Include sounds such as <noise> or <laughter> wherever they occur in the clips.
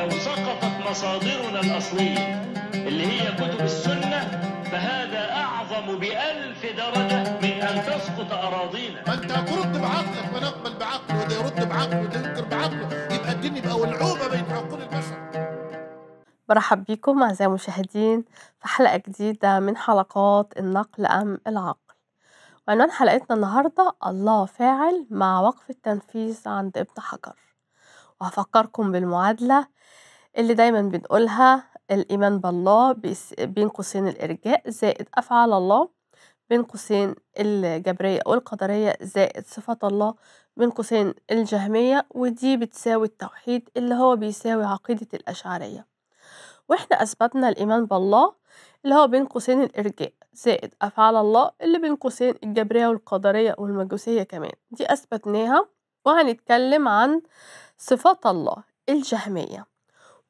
لو سقطت مصادرنا الأصلية اللي هي كتب السنة فهذا أعظم بألف درجة من أن تسقط أراضينا فأنت أنت ترد بعقلك ما نقبل بعقله وده يرد بعقله وده ينكر بعقله يبقى الدين يبقى ولعوبة بين عقول البشر برحب بكم أعزائي المشاهدين في حلقة جديدة من حلقات النقل أم العقل وعنوان حلقتنا النهاردة الله فاعل مع وقف التنفيذ عند ابن حجر وهفكركم بالمعادلة اللي دايما بنقولها الإيمان بالله بين قوسين الإرجاء زائد أفعال الله بين قوسين الجبرية أو القدرية زائد صفة الله بين قوسين الجهمية ودي بتساوي التوحيد اللي هو بيساوي عقيدة الأشعرية واحنا أثبتنا الإيمان بالله اللي هو بين قوسين الإرجاء زائد أفعال الله اللي بين قوسين الجبرية والقدرية والمجوسية كمان دي أثبتناها وهنتكلم عن صفات الله الجهمية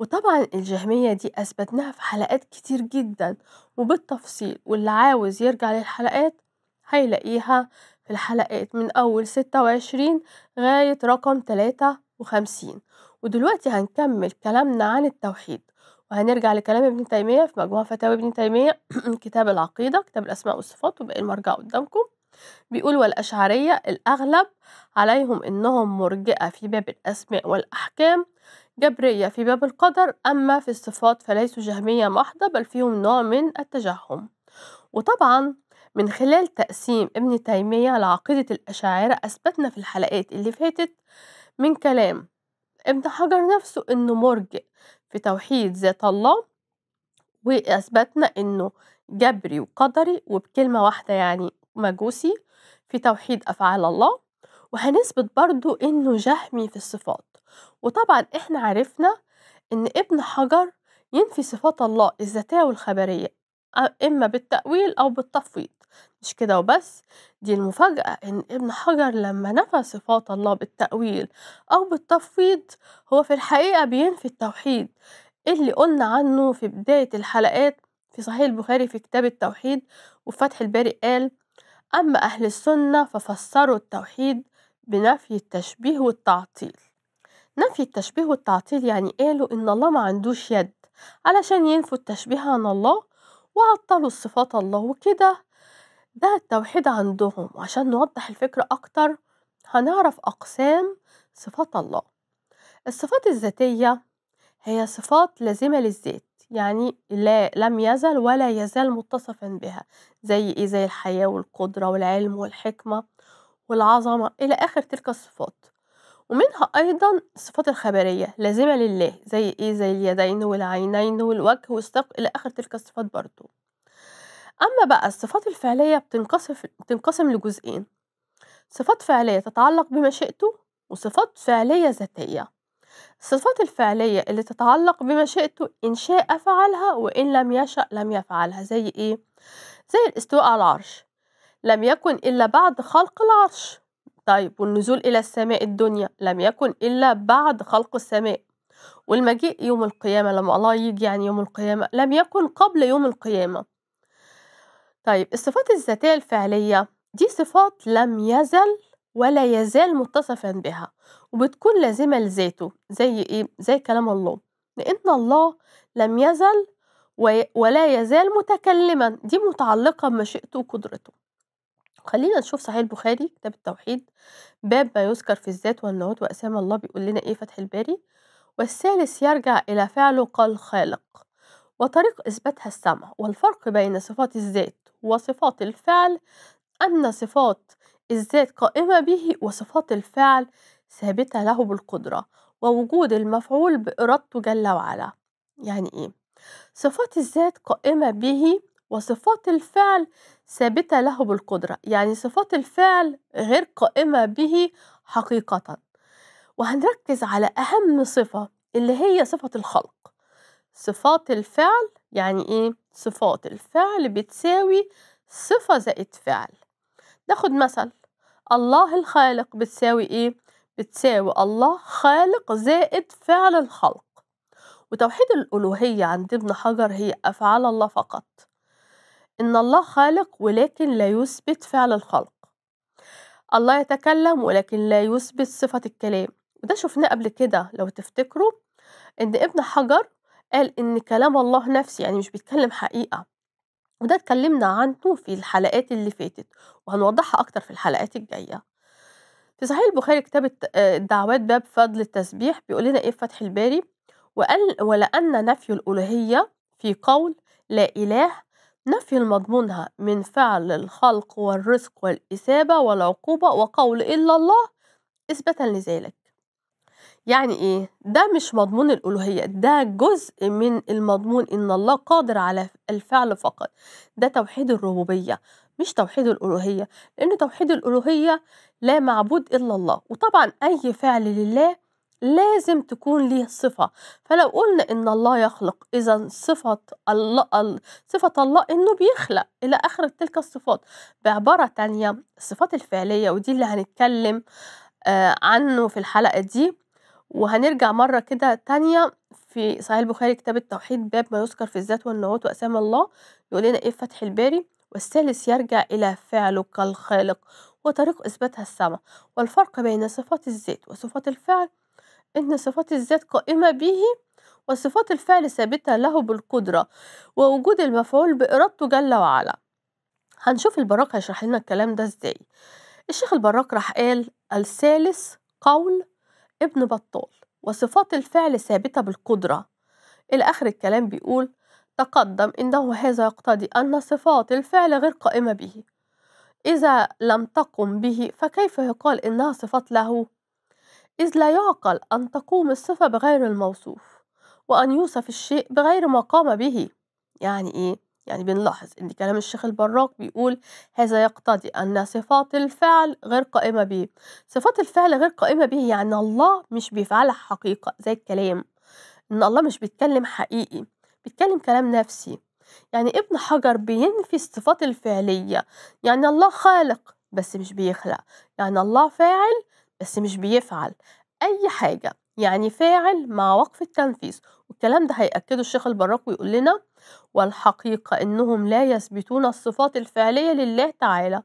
وطبعا الجهمية دي أثبتناها في حلقات كتير جدا وبالتفصيل واللي عاوز يرجع للحلقات هيلاقيها في الحلقات من أول ستة وعشرين غاية رقم تلاتة وخمسين ودلوقتي هنكمل كلامنا عن التوحيد وهنرجع لكلام ابن تيمية في مجموع فتاوى ابن تيمية <clears throat> كتاب العقيدة كتاب الأسماء والصفات وباقي المرجع قدامكم بيقول والأشعرية الأغلب عليهم إنهم مرجئة في باب الأسماء والأحكام جبرية في باب القدر أما في الصفات فليسوا جهمية محضة بل فيهم نوع من التجهم وطبعا من خلال تقسيم ابن تيمية لعقيدة الأشاعرة أثبتنا في الحلقات اللي فاتت من كلام ابن حجر نفسه إنه مرجئ في توحيد ذات الله وأثبتنا إنه جبري وقدري وبكلمة واحدة يعني مجوسي في توحيد أفعال الله وهنثبت برضو إنه جهمي في الصفات وطبعا إحنا عرفنا إن ابن حجر ينفي صفات الله الذاتية والخبرية إما بالتأويل أو بالتفويض مش كده وبس دي المفاجأة إن ابن حجر لما نفى صفات الله بالتأويل أو بالتفويض هو في الحقيقة بينفي التوحيد اللي قلنا عنه في بداية الحلقات في صحيح البخاري في كتاب التوحيد وفتح الباري قال أما أهل السنة ففسروا التوحيد بنفي التشبيه والتعطيل نفي التشبيه والتعطيل يعني قالوا إن الله ما عندوش يد علشان ينفوا التشبيه عن الله وعطلوا صفات الله وكده ده التوحيد عندهم عشان نوضح الفكرة أكتر هنعرف أقسام صفات الله الصفات الذاتية هي صفات لازمة للذات يعني لا لم يزل ولا يزال متصفا بها زي ايه زي الحياة والقدرة والعلم والحكمة والعظمة إلى آخر تلك الصفات ومنها أيضا الصفات الخبرية لازمة لله زي إيه زي اليدين والعينين والوجه والساق إلى آخر تلك الصفات برضو أما بقى الصفات الفعلية بتنقسم, لجزئين صفات فعلية تتعلق بمشيئته وصفات فعلية ذاتية الصفات الفعلية اللي تتعلق بمشيئته إن شاء فعلها وإن لم يشأ لم يفعلها زي إيه؟ زي الاستواء على العرش لم يكن إلا بعد خلق العرش طيب والنزول إلى السماء الدنيا لم يكن إلا بعد خلق السماء والمجيء يوم القيامة لما الله يجي يعني يوم القيامة لم يكن قبل يوم القيامة طيب الصفات الذاتية الفعلية دي صفات لم يزل ولا يزال متصفا بها وبتكون لازمة لذاته زي ايه زي كلام الله لأن الله لم يزل ولا يزال متكلما دي متعلقة بمشيئته وقدرته خلينا نشوف صحيح البخاري كتاب التوحيد باب ما يذكر في الذات والنعوت وأسامة الله بيقول لنا إيه فتح الباري والثالث يرجع إلى فعله قال خالق وطريق إثباتها السمع والفرق بين صفات الذات وصفات الفعل أن صفات الذات قائمة به وصفات الفعل ثابتة له بالقدرة ووجود المفعول بإرادته جل وعلا يعني إيه؟ صفات الذات قائمة به وصفات الفعل ثابتة له بالقدرة يعني صفات الفعل غير قائمة به حقيقة وهنركز على أهم صفة اللي هي صفة الخلق صفات الفعل يعني إيه؟ صفات الفعل بتساوي صفة زائد فعل ناخد مثل الله الخالق بتساوي إيه؟ بتساوي الله خالق زائد فعل الخلق وتوحيد الألوهية عند ابن حجر هي أفعال الله فقط إن الله خالق ولكن لا يثبت فعل الخلق الله يتكلم ولكن لا يثبت صفة الكلام وده شفناه قبل كده لو تفتكروا إن ابن حجر قال إن كلام الله نفسي يعني مش بيتكلم حقيقة وده اتكلمنا عنه في الحلقات اللي فاتت وهنوضحها أكتر في الحلقات الجاية في صحيح البخاري كتاب آه، الدعوات باب فضل التسبيح بيقول لنا إيه فتح الباري وقال ولأن نفي الألوهية في قول لا إله نفي مضمونها من فعل الخلق والرزق والإثابة والعقوبة وقول إلا الله إثباتا لذلك يعني إيه؟ ده مش مضمون الألوهية ده جزء من المضمون إن الله قادر على الفعل فقط ده توحيد الربوبية مش توحيد الألوهية لأن توحيد الألوهية لا معبود إلا الله وطبعا أي فعل لله لازم تكون ليه صفة فلو قلنا إن الله يخلق إذا صفة الله صفة الله إنه بيخلق إلى آخر تلك الصفات بعبارة تانية الصفات الفعلية ودي اللي هنتكلم آه، عنه في الحلقة دي وهنرجع مرة كده تانية في صحيح البخاري كتاب التوحيد باب ما يذكر في الذات والنعوت وأسام الله يقول لنا إيه فتح الباري والثالث يرجع إلى فعله كالخالق وطريق إثباتها السماء والفرق بين صفات الذات وصفات الفعل إن صفات الذات قائمة به وصفات الفعل ثابتة له بالقدرة ووجود المفعول بإرادته جل وعلا هنشوف البراك هيشرح لنا الكلام ده ازاي الشيخ البراك راح قال الثالث قول ابن بطال وصفات الفعل ثابتة بالقدرة إلى آخر الكلام بيقول تقدم إنه هذا يقتضي أن صفات الفعل غير قائمة به إذا لم تقم به فكيف يقال إنها صفات له إذ لا يعقل أن تقوم الصفة بغير الموصوف وأن يوصف الشيء بغير ما قام به يعني إيه؟ يعني بنلاحظ إن كلام الشيخ البراق بيقول هذا يقتضي أن صفات الفعل غير قائمة به صفات الفعل غير قائمة به يعني الله مش بيفعلها حقيقة زي الكلام إن الله مش بيتكلم حقيقي بيتكلم كلام نفسي يعني ابن حجر بينفي الصفات الفعلية يعني الله خالق بس مش بيخلق يعني الله فاعل بس مش بيفعل أي حاجة يعني فاعل مع وقف التنفيذ والكلام ده هيأكده الشيخ البراق ويقول لنا والحقيقة أنهم لا يثبتون الصفات الفعلية لله تعالى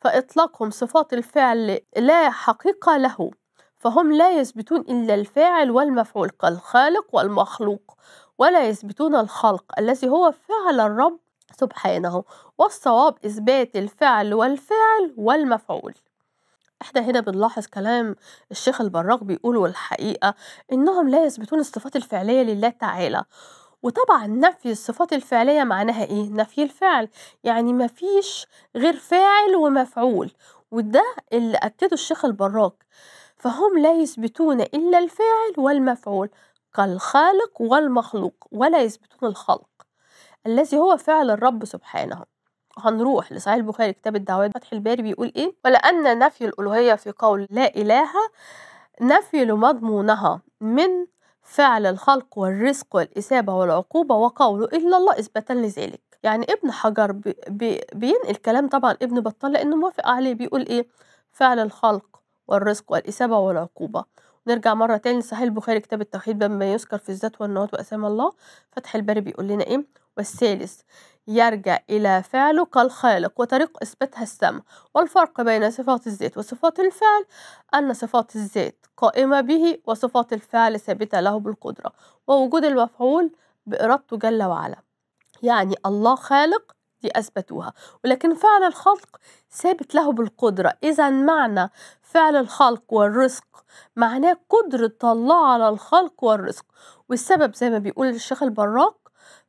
فإطلاقهم صفات الفعل لا حقيقة له فهم لا يثبتون إلا الفاعل والمفعول كالخالق والمخلوق ولا يثبتون الخلق الذي هو فعل الرب سبحانه والصواب إثبات الفعل والفاعل والمفعول احنا هنا بنلاحظ كلام الشيخ البراق بيقوله الحقيقة إنهم لا يثبتون الصفات الفعلية لله تعالى وطبعا نفي الصفات الفعلية معناها إيه؟ نفي الفعل يعني مفيش غير فاعل ومفعول وده اللي أكده الشيخ البراك فهم لا يثبتون إلا الفاعل والمفعول كالخالق والمخلوق ولا يثبتون الخلق الذي هو فعل الرب سبحانه هنروح لصحيح البخاري كتاب الدعوات فتح الباري بيقول ايه ولأن نفي الألوهية في قول لا إله نفي لمضمونها من فعل الخلق والرزق والإثابة والعقوبة وقوله إلا الله إثباتا لذلك يعني ابن حجر بي بينقل كلام طبعا ابن بطال لأنه موافق عليه بيقول إيه فعل الخلق والرزق والإثابة والعقوبة نرجع مرة تاني لصحيح البخاري كتاب التوحيد باب ما يذكر في الذات والنواة وأسام الله فتح الباري بيقول لنا إيه والثالث يرجع إلى فعله كالخالق وطريق إثباتها السمع والفرق بين صفات الذات وصفات الفعل أن صفات الذات قائمة به وصفات الفعل ثابتة له بالقدرة ووجود المفعول بإرادته جل وعلا يعني الله خالق أثبتوها ولكن فعل الخلق ثابت له بالقدرة إذا معنى فعل الخلق والرزق معناه قدرة الله على الخلق والرزق والسبب زي ما بيقول الشيخ البراق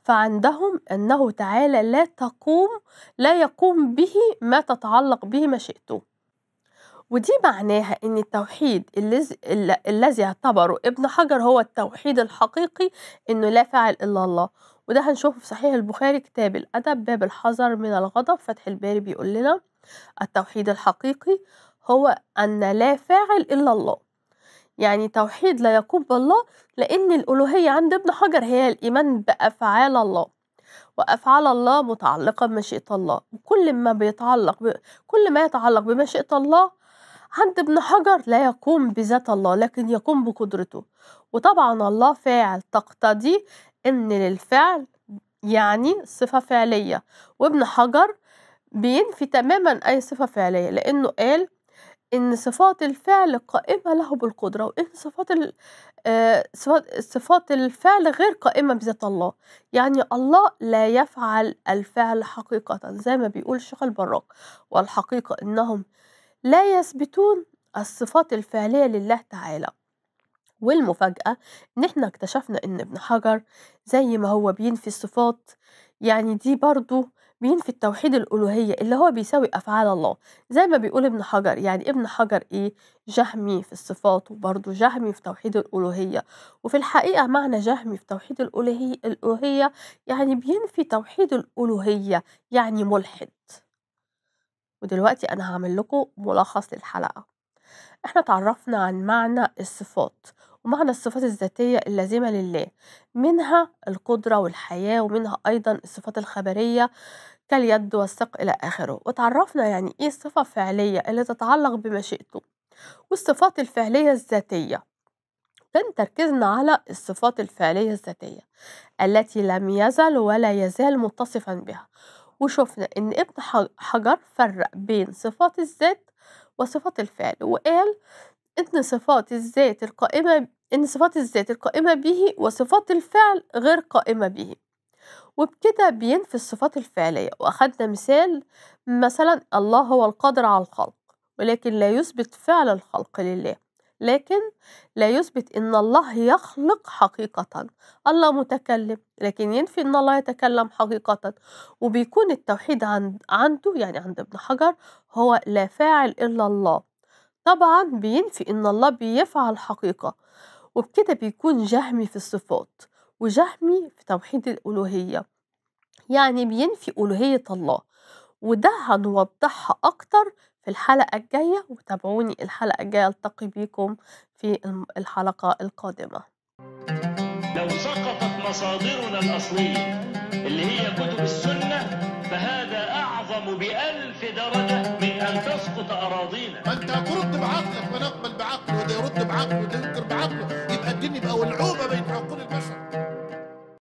فعندهم أنه تعالى لا تقوم لا يقوم به ما تتعلق به مشيئته ودي معناها ان التوحيد الذي اعتبره ابن حجر هو التوحيد الحقيقي انه لا فاعل الا الله وده هنشوفه في صحيح البخاري كتاب الأدب باب الحذر من الغضب فتح الباري بيقول لنا التوحيد الحقيقي هو أن لا فاعل إلا الله يعني توحيد لا يقوم بالله لأن الألوهية عند ابن حجر هي الإيمان بأفعال الله وأفعال الله متعلقة بمشيئة الله وكل ما بيتعلق ب... كل ما يتعلق بمشيئة الله عند ابن حجر لا يقوم بذات الله لكن يقوم بقدرته وطبعا الله فاعل تقتضي إن للفعل يعني صفة فعلية وابن حجر بينفي تماما أي صفة فعلية لأنه قال إن صفات الفعل قائمة له بالقدرة وإن صفات آه، صفات... صفات الفعل غير قائمة بذات الله يعني الله لا يفعل الفعل حقيقة زي ما بيقول الشيخ البراق والحقيقة إنهم لا يثبتون الصفات الفعلية لله تعالى والمفاجأة إن إحنا اكتشفنا إن ابن حجر زي ما هو بينفي الصفات يعني دي برضه بينفي التوحيد الألوهية اللي هو بيساوي أفعال الله زي ما بيقول ابن حجر يعني ابن حجر إيه جهمي في الصفات وبرضو جهمي في توحيد الألوهية وفي الحقيقة معنى جهمي في توحيد الألوهية يعني بينفي توحيد الألوهية يعني ملحد ودلوقتي أنا هعمل لكم ملخص للحلقة احنا تعرفنا عن معنى الصفات ومعنى الصفات الذاتية اللازمة لله منها القدرة والحياة ومنها أيضا الصفات الخبرية كاليد والسق إلى آخره وتعرفنا يعني إيه الصفة الفعلية اللي تتعلق بمشيئته والصفات الفعلية الذاتية كان تركيزنا على الصفات الفعلية الذاتية التي لم يزل ولا يزال متصفا بها وشفنا إن ابن حجر فرق بين صفات الذات وصفات الفعل وقال إن صفات الذات القائمة إن صفات الذات القائمة به وصفات الفعل غير قائمة به وبكده بينفي الصفات الفعلية وأخدنا مثال مثلا الله هو القادر على الخلق ولكن لا يثبت فعل الخلق لله لكن لا يثبت ان الله يخلق حقيقة الله متكلم لكن ينفي ان الله يتكلم حقيقة وبيكون التوحيد عند عنده يعني عند ابن حجر هو لا فاعل الا الله طبعا بينفي ان الله بيفعل حقيقة وبكده بيكون جهمي في الصفات وجهمي في توحيد الألوهية يعني بينفي ألوهية الله وده هنوضحها أكتر في الحلقة الجاية وتابعوني الحلقة الجاية ألتقي بيكم في الحلقة القادمة لو سقطت مصادرنا الأصلية اللي هي كتب السنة فهذا أعلى أكرم بألف درجة من أن تسقط أراضينا ما أنت هترد بعقلك ونقبل بعقله وده يرد بعقله وده ينكر بعقله يبقى الدنيا بقى ولعوبة بين